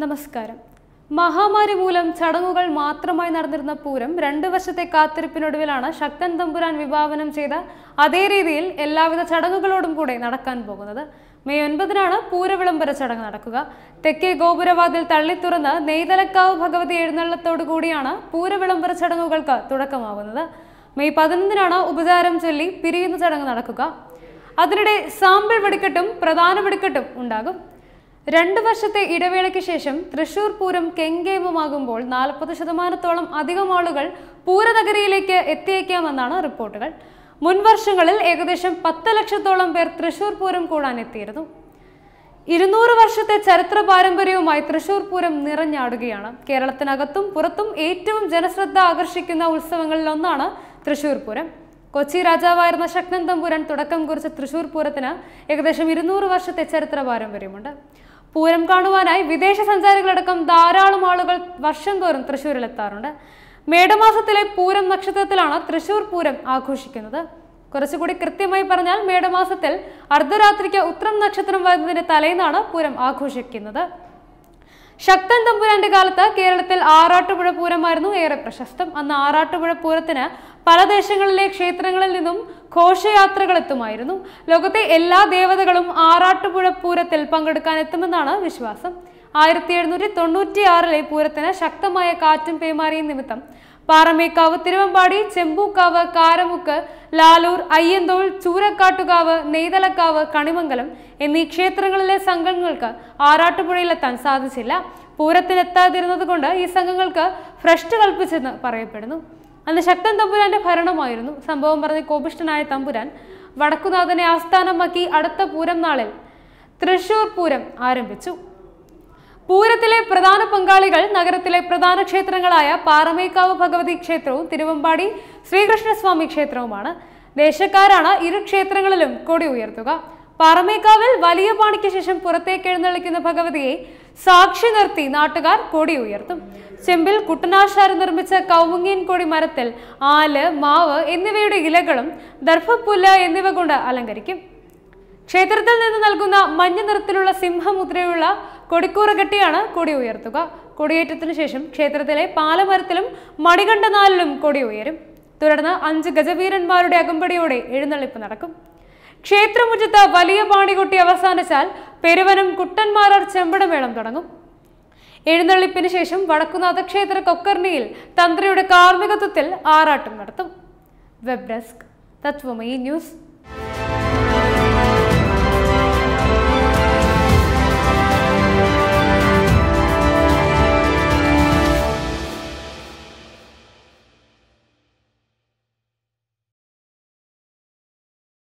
നമസ്കാരം മഹാമാരി മൂലം ചടങ്ങുകൾ മാത്രമായി നടന്നിരുന്ന പൂരം രണ്ട് വർഷത്തെ കാത്തിരിപ്പിനൊടുവിലാണ് ശക്തൻ തമ്പുരാൻ വിഭാവനം ചെയ്ത അതേ രീതിയിൽ എല്ലാവിധ ചടങ്ങുകളോടും കൂടെ നടക്കാൻ പോകുന്നത് മെയ് ഒൻപതിനാണ് പൂരവിളംബര ചടങ്ങ് നടക്കുക തെക്കേ ഗോപുരവാതിൽ തള്ളിത്തുറന്ന് നെയ്തലക്കാവ് ഭഗവതി എഴുന്നള്ളത്തോടു കൂടിയാണ് പൂരവിളംബര ചടങ്ങുകൾക്ക് തുടക്കമാവുന്നത് മെയ് പതിനൊന്നിനാണ് ഉപചാരം ചൊല്ലി പിരിയുന്ന ചടങ്ങ് നടക്കുക അതിനിടെ സാമ്പിൾ വെടിക്കെട്ടും പ്രധാന വെടിക്കെട്ടും ഉണ്ടാകും രണ്ടു വർഷത്തെ ഇടവേളയ്ക്ക് ശേഷം തൃശൂർ പൂരം കെങ്കേമമാകുമ്പോൾ നാൽപ്പത് ശതമാനത്തോളം അധികം ആളുകൾ പൂരനഗരിയിലേക്ക് എത്തിയേക്കാമെന്നാണ് റിപ്പോർട്ടുകൾ മുൻ വർഷങ്ങളിൽ ഏകദേശം പത്ത് ലക്ഷത്തോളം പേർ തൃശൂർ പൂരം കൂടാൻ എത്തിയിരുന്നു ഇരുന്നൂറ് വർഷത്തെ ചരിത്ര പാരമ്പര്യവുമായി തൃശൂർ പൂരം നിറഞ്ഞാടുകയാണ് കേരളത്തിനകത്തും പുറത്തും ഏറ്റവും ജനശ്രദ്ധ ആകർഷിക്കുന്ന ഉത്സവങ്ങളിലൊന്നാണ് തൃശൂർ പൂരം കൊച്ചി രാജാവായിരുന്ന ശക്തൻ തമ്പുരാൻ തുടക്കം കുറിച്ച തൃശൂർ പൂരത്തിന് ഏകദേശം ഇരുന്നൂറ് വർഷത്തെ ചരിത്ര പാരമ്പര്യമുണ്ട് പൂരം കാണുവാനായി വിദേശ സഞ്ചാരികളടക്കം ധാരാളം ആളുകൾ വർഷം തോറും എത്താറുണ്ട് മേടമാസത്തിലെ പൂരം നക്ഷത്രത്തിലാണ് തൃശ്ശൂർ പൂരം ആഘോഷിക്കുന്നത് കുറച്ചുകൂടി കൃത്യമായി പറഞ്ഞാൽ മേടമാസത്തിൽ അർദ്ധരാത്രിക്ക് ഉത്രം നക്ഷത്രം വരുന്നതിന്റെ തലേന്നാണ് പൂരം ആഘോഷിക്കുന്നത് ശക്തൻ തമ്പുരാന്റെ കാലത്ത് കേരളത്തിൽ ആറാട്ടുപുഴ പൂരമായിരുന്നു ഏറെ പ്രശസ്തം അന്ന് ആറാട്ടുപുഴ പൂരത്തിന് പല ദേശങ്ങളിലെ ക്ഷേത്രങ്ങളിൽ നിന്നും ഘോഷയാത്രകൾ എത്തുമായിരുന്നു ലോകത്തെ എല്ലാ ദേവതകളും ആറാട്ടുപുഴ പൂരത്തിൽ പങ്കെടുക്കാൻ എത്തുമെന്നാണ് വിശ്വാസം ആയിരത്തി എഴുന്നൂറ്റി ആറിലെ പൂരത്തിന് ശക്തമായ കാറ്റും പേമാരിയും നിമിത്തം പാറമേക്കാവ് തിരുവമ്പാടി ചെമ്പൂക്കാവ് കാരമുക്ക് ലാലൂർ അയ്യന്തോൾ ചൂരക്കാട്ടുകാവ് നെയ്തലക്കാവ് കണിമംഗലം എന്നീ ക്ഷേത്രങ്ങളിലെ സംഘങ്ങൾക്ക് ആറാട്ടുപുഴയിലെത്താൻ സാധിച്ചില്ല പൂരത്തിനെത്താതിരുന്നത് കൊണ്ട് ഈ സംഘങ്ങൾക്ക് ഫ്രഷ് കൽപ്പിച്ചെന്ന് പറയപ്പെടുന്നു അന്ന് ശക്തൻ തമ്പുരാന്റെ ഭരണമായിരുന്നു സംഭവം പറഞ്ഞ് കോപിഷ്ടനായ തമ്പുരാൻ വടക്കുനാഥനെ ആസ്ഥാനമാക്കി അടുത്ത പൂരം നാളിൽ തൃശൂർ പൂരം ആരംഭിച്ചു പൂരത്തിലെ പ്രധാന പങ്കാളികൾ നഗരത്തിലെ പ്രധാന ക്ഷേത്രങ്ങളായ പാറമേക്കാവ് ഭഗവതി ക്ഷേത്രവും തിരുവമ്പാടി ശ്രീകൃഷ്ണസ്വാമി ക്ഷേത്രവുമാണ് ദേശക്കാരാണ് ഇരു ക്ഷേത്രങ്ങളിലും കൊടി ഉയർത്തുക പാറമേക്കാവിൽ വലിയ പാണിക്ക് ശേഷം പുറത്തേക്ക് എഴുന്നള്ളിക്കുന്ന ഭഗവതിയെ സാക്ഷി നിർത്തി നാട്ടുകാർ കൊടി ഉയർത്തും ചെമ്പിൽ കുട്ടനാശാരി നിർമ്മിച്ച കൗമുങ്ങിയൻ കൊടി മരത്തിൽ ആല് മാവ് എന്നിവയുടെ ഇലകളും ദർഭപ്പുല്ല് എന്നിവ കൊണ്ട് അലങ്കരിക്കും ക്ഷേത്രത്തിൽ നിന്ന് നൽകുന്ന മഞ്ഞ നിറത്തിലുള്ള സിംഹമുദ്രയുള്ള കൊടിക്കൂറ കൊടി ഉയർത്തുക കൊടിയേറ്റത്തിനു ശേഷം ക്ഷേത്രത്തിലെ പാലമരത്തിലും മണികണ്ഠനാലിലും കൊടി ഉയരും തുടർന്ന് അഞ്ച് ഗജവീരന്മാരുടെ അകമ്പടിയോടെ എഴുന്നള്ളിപ്പ് നടക്കും ക്ഷേത്രമുറ്റത്ത് വലിയ പാണി കൊട്ടി അവസാനിച്ചാൽ പെരുവനും കുട്ടന്മാരാർ ചെമ്പടമേളം തുടങ്ങും എഴുന്നള്ളിപ്പിന് ശേഷം വടക്കുനാഥ ക്ഷേത്ര കൊക്കർണിയിൽ തന്ത്രിയുടെ കാർമ്മികത്വത്തിൽ ആറാട്ടം നടത്തും വെബ് ഡെസ്ക് തത്വമയി ന്യൂസ്